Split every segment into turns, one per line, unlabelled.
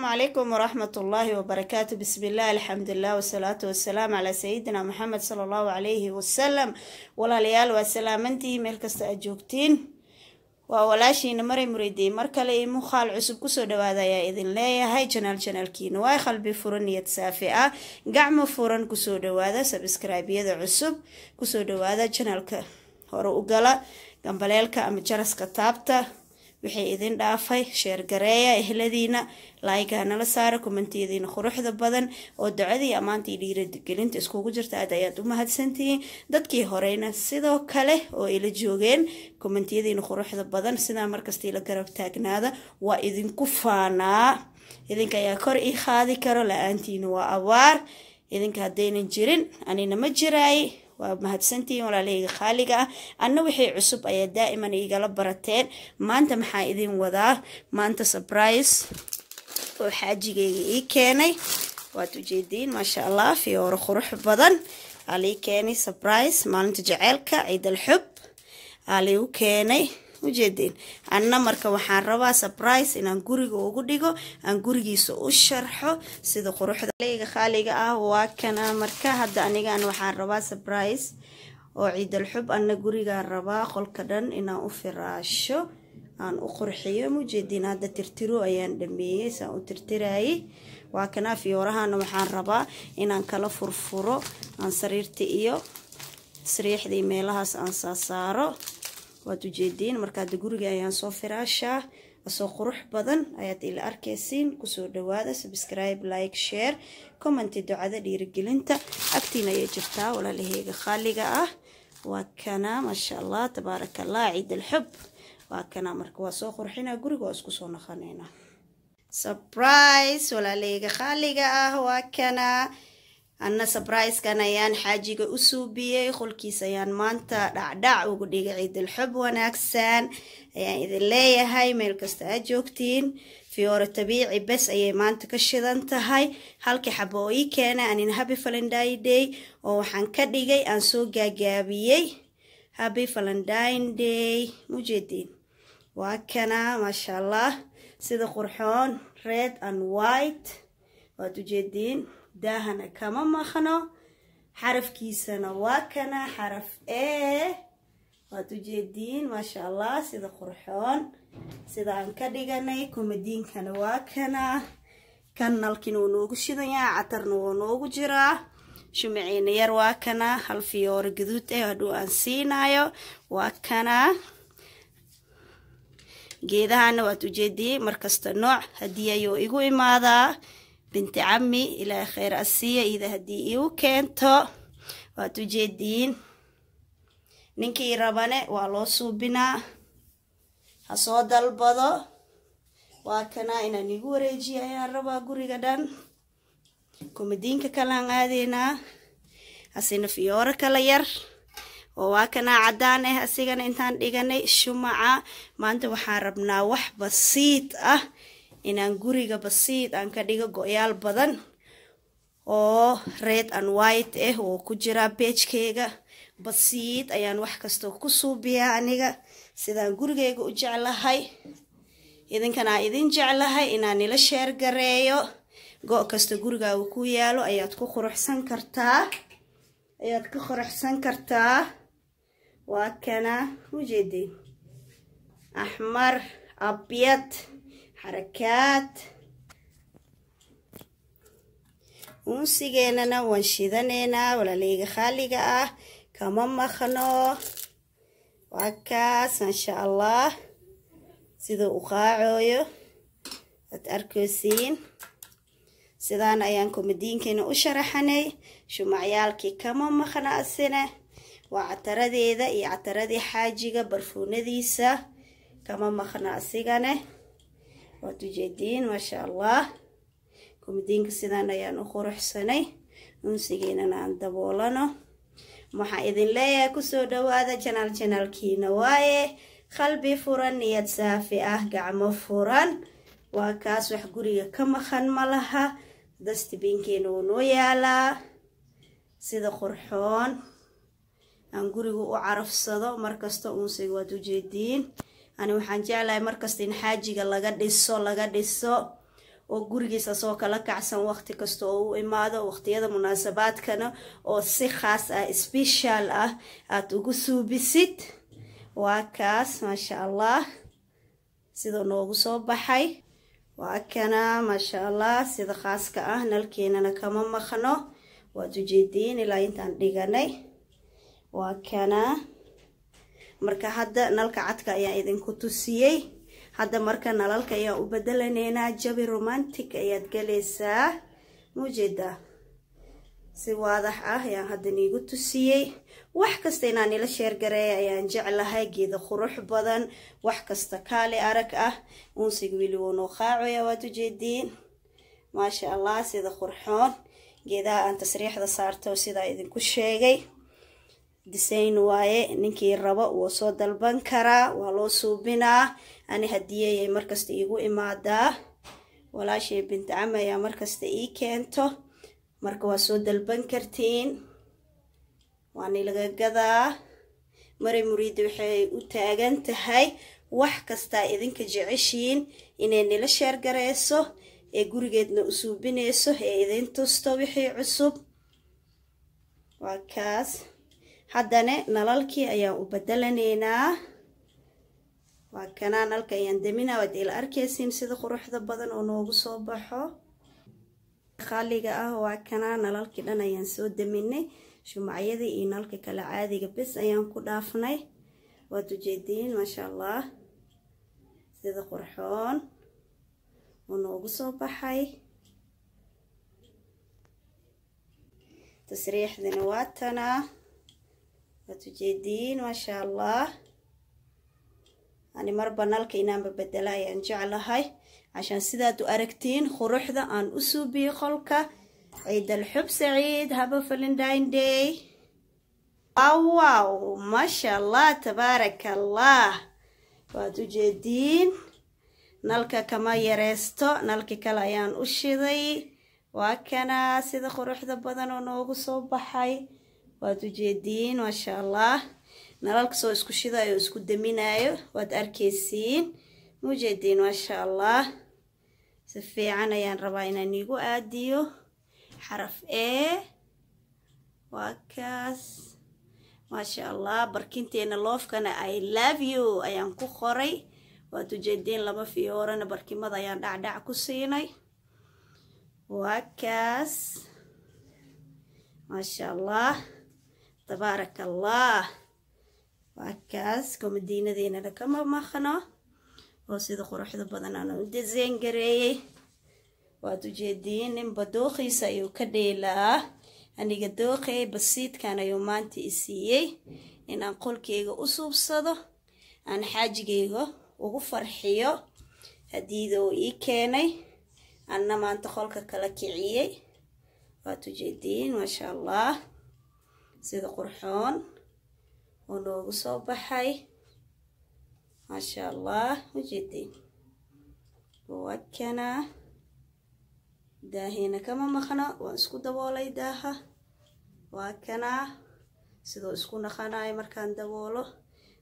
السلام عليكم ورحمة الله وبركاته بسم الله الحمد لله والصلاة والسلام على سيدنا محمد صلى الله عليه وسلم ولا ليال والسلام انتي ملكست أجوكتين ووالاشينا مري مريدي مركلي مخال عسب كسو دوادا يا إذن ليا هاي جنال جنال كين واي خلبي فرن يتسافئة قعم فرن كسو دوادا سبسكرايب يد عسب كسو دوادا جنالك هورو أقلا قنبليلك أم جرس كتابته wixii idin dhaafay sheergareeya ehladiina laayigaha nala saara kumantiediina quruxda badan oo ducadii ammaantii dhiiragelinta iskugu jirta aad ayaad u mahadsantihiin dadkii horeyna sidoo kale oo ila joogeen kumantiyadiina quruxda badan sidaa markasta ila garab taagnaada waa idinku faanaa idinka ayaa kor ii qaadi karo la-aantiina waa abaar idinka haddaynan jirin anina ma jiraay waa mahadsantihiin walaalahayga khaaliga ah anna wixii cusub ayaa daa'iman igala barateen maanta maxaa idin wadaa maanta surprise oo xaajigeyga ii keenay waad ujeediin maasha allah fiyooro qurux badan aa keenay surprise maalinta jaceylka ciidal xub aa liigu keenay ujeedeen anna marka waxaan rabaa surprise inaan guriga ugu dhigo aan gurigiisa u sharxo sida quruxda leyga khaaliga ah waa kana marka hadda anigan waxaan rabaa surprise oo ciidalxub anna gurigaan rabaa qolka dhan inaan u firaasho aan u qurxiyo mujeediin hadda tirtiro ayaan dhameeyey saan u tirtiraayey waa kanaa fiyoorahaana waxaan rabaa inaan kala furfuro aan sariirta iyo sariixdii meelahaas aan saasaaro waad ujeediin markaada guriga ayaan soo firaashaa asoo qurux badan ayaad ila arkaysiin kusoo dhawaada subscribe like share commenti ducada dhiirigelinta agtiin ayay jirtaa walaalaheyga khaaliga ah waa kana maasha allah tabaaraka allah ciid alxub waa kana marka waa soo qurxinaa guriga waa isku soo naqanaynaa surprise walaaleyga khaaliga ah waa kana anna sabraiskan ayaan xaajiga u suubiyey qolkiis ayaan maanta dhacdhac ugu dhigay ciidilxub wanaagsan ayaan idin leeyahay meel kasta aad joogtiin fiore tabiici bes ayay maanta ka shidan tahay halkii keena anin habi day oo waxaan ka dhigay aan soo gaagaabiyey habi day mujeediin waa kana maasha allah sida qurxoon red and white waad ujeediin daahana kama maqno xarafkiisana waa kana xaraf e waad ujeediin maasha allah sida qurxoon sida aan ka dhiganay komadiinkana waa kana kan nalkina wuu noogu shidanyaa catarna waa noogu jiraa shumaciina yar waa kana hal fiyoore gaduud eh hadhuu aan siinayo waa kana geedahana waad ujeediin markasta nooc hadii ayuu igu imaadaa binti cami ilaahay kheyr asiiya ida haddii iigu keento waad u ninkii rabane waa loo suubinaa ha soo dalbado waa kanaa inaan igu wareejiya ayaan rabaa guriga dhan kumadiinka kalaan aadeynaa asina fiyooro kala yar oo waa kanaa caddaan ah asigana intaan dhiganay shumaca maanta waxaan rabnaa wax basiid ah inaan guriga basiid aan ka dhigo go-yaal badan oo red and white ah oo ku jira beejkeega basiid ayaan wax kasta ku suubiyaa aniga sidaan gurigeyga u jeclahay idinkana idin jeclahay inaan ila sheer gareeyo go' kasta gurigaagu ku yaalo ayaad ku quruxsan kartaa ayaad ka quruxsan kartaa waa kana ujeedeen axmar abyad xarakaad uunsigeenana waan shidaneynaa walaliiga khaaliga ah kama maqno wakaas kaas insha allah sida u qaacooyo waad arkosiin sidaan ayaan kumadiinkeena u sharaxanay shumacyaalkii kama maqna asina waa cataradeeda iyo cataradii xaajiga barfuunadiisa kama maqna asigane waad ujeediin maasha allah kumidiinka sidaan ayaan u quruxsanay unsigeynana aan daboolano waxaa idin leeyahay kusoo dhawaada janaal janaalkiina waaye qalbi furan niyad saafi ah gacmo furan waa kaas wax guriga ka maqan ma laha dastibiinkeena wuu noo yaalaa sida qurxoon aan gurigu u carafsado markasta unsiga waad ujeediin ani waxaan jeclahay markasta in xaajiga laga dhiso laga dhiso oo gurigiisa soo kala kacsan waqti kasta oo u imaado waqtiyada munaasabaadkana oo si khaas ah sbeshaal ah aada ugu suubisid waa kaas maasha allah sida noogu soo baxay waa kana maasha allah sida khaaska ah nalkeenana kama maqno waad ujeediin ilaa intaan dhiganay waa kana marka hadda nalka cadka ayaan idinku tusiyey hadda marka nalalka ayaa u bedelaneynaa jabi romantic ayaad galeysaa mujeedaa si waadax ah ayaan hadda niigu tusiyey wax kasta inaan ila sheergareeya ayaan jeclahay geeda qurux badan wax kasta kaali arag ah unsig wiliwonoo qaacoya waad ujeediin maasha allah sida qurxoon geedaha aan tasriixda saarto sidaa idinku sheegay design waaye ninkii rabo wuu soo dalban karaa waa loo suubinaa ani hadiyeeyay markasta iigu imaadaa walaashay binti cama ayaa markasta ii keento marka waa soo dalban kartiin waani laga gadaa maray muriida waxay u taagan tahay wax kastaa idinka jeceshiin inay nila sheergareyso ee gurigeedna u suubinayso ee idin tusto wixii cusub waa kaas haddana nalalkii ayaan u bedelanaynaa waa kanaa nalka ayaan damina waad ila arkaysiin sida quruxda badan oo noogu soo baxo qaaliga ah waa kanaa nalalkii dhan ayaan soo daminay shumacyadii iyo nalka kale caadiga bis ayaan ku dhaafnay waad ujeediin maasha allah sida qurxoon oo noogu soo baxay tasriixdina waa tanaa waad ujeediin maashaa allah ani marba nalka inaanba bedela ayaan jeclahay cashaan sidaad u aragtiin quruxda aan u suubiye qolka ciid alxub saciid haba valentine day awow maasha allah tabaaraka allah waad ujeediin nalka kama yareysto nalki kale ayaan u shiday waa kana sida quruxda badan oo noogu soo baxay waad ujeediin maasha allah nalalka soo isku shidayo isku daminayo waad arkaysiin ma ujeediin maasha allah si fiican ayaan rabaa inaan iigu aadiyo xaraf ee waa kaas maasha allah barkinteena loofkana i love you ayaan ku qoray waad ujeediin lama fiyoorana barkimada ayaan dhacdhac ku siinay waa kaas maasha allah tabaarakallah waa kaas kuma diinadeenana kama maqno oo sida quruxda badan aan u deseen gareeyey waad ujeediin ninba dooqiisa ayuu ka dheelaa aniga dooqey basiidkan ayuu maanta i siiyey inaan qolkeyga u suubsado aan xaajigayga ugu farxiyo hadiida uu ii keenay anna maanta qolka kala kiciyey waad ujeediin maasha allah sida qurxoon oo noogu soo baxay maasha allah ujeedeen wakana daaheena kama maqno waan isku daboolay daaha waa sidoo isku naqanaayo markaan daboolo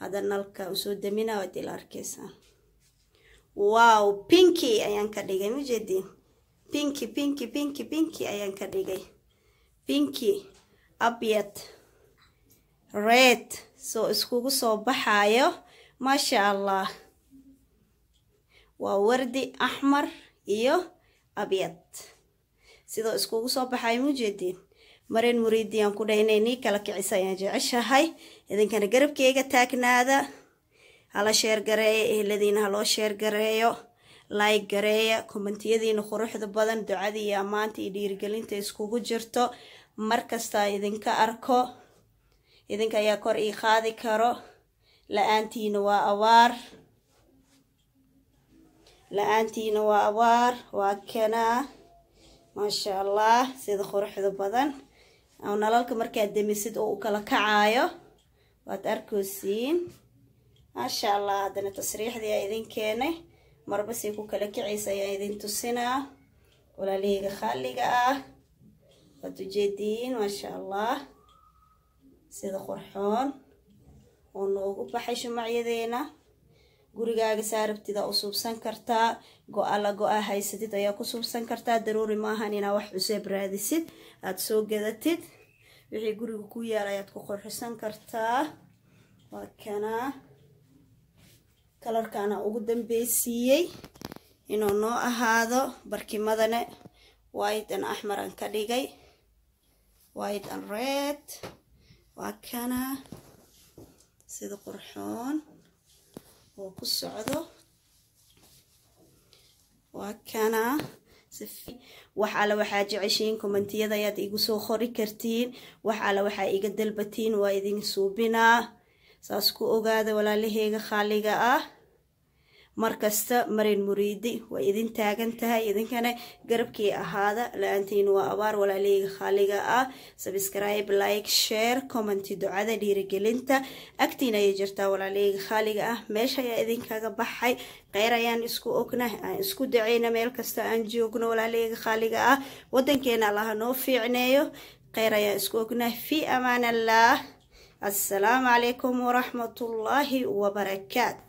hadda nalka usoo damina waad ila arkeysaan wow pinki ayaan ka dhigay mujeedin pinki pinki pinki pinki ayaan ka dhigay pinki abyad red soo iskugu soo baxaayo maasha allah waa wardi axmar iyo abyad sidoo iskugu soo baxayo mujeediin mareen muriidiyan ku dhaha inay kala kicisa ayaan jeceshahay idinkana garabkeyga taagnaada hala sheer sheergareeya eheladiina haloo gareeyo laayg gareeya komentiyadiina quruxda badan ducadii iyo ammaanta iyo dhiirigelinta iskugu jirto markastaa idinka arko idinka ayaa kor ii qaadi karo la-aantiina waa awaar la-aantiina waa awaar waa kanaa maasha allah sida quruxda badan nalalka markaad demisid oo u kala kacaayo waad arkoosiin maasha allah haddana tasriixdii aa idin keenay marbasay ku kala kicaysa ayaa idin tusinaa walaalihayga khaaliga ah waad ujeediin maasha allah sida qurxoon oo noogu baxay shumacyadeena gurigaaga saa rabtida u suubsan kartaa go-a la go-a haysatid ayaa ku suubsan kartaa daruuri maahan inaa wax cuseeb raadisid aada soo gadatid wixii guriga ku yaal ayaad ku qurxisan kartaa waa kanaa kalarkaana ugu dambeysiiyey inuu noo ahaado barkimadane waydan axmaran ka dhigay white and red waa kana sida qurxoon oo ku socdo waa kana wax alle waxaa jeceshiin kommentiyada ayaad igu soo qori kartiin wax alle waxaa iga dalbatiin waa idin suubinaa saas ku ogaada walaalaheyga khaaliga ah markasta marin muriidi way idin taagan tahay idinkana garabkii ahaada laantiin waa abaar walaaleyga khaaliga ah sabscribe like share commenti ducada dhiirigelinta agtiin ayay jirtaa walaaleyga khaaliga ah meesha ayaa idinkaga baxay kheyr ayaan isku ogna aan isku daceyna meel kasta aan joogno walaaleyga khaaliga ah wadankeena allaha noo fiicneeyo kheyr ayaan isku ogna fi amaan allah assalaamu calaykum waraxmatullaahi wabarakaat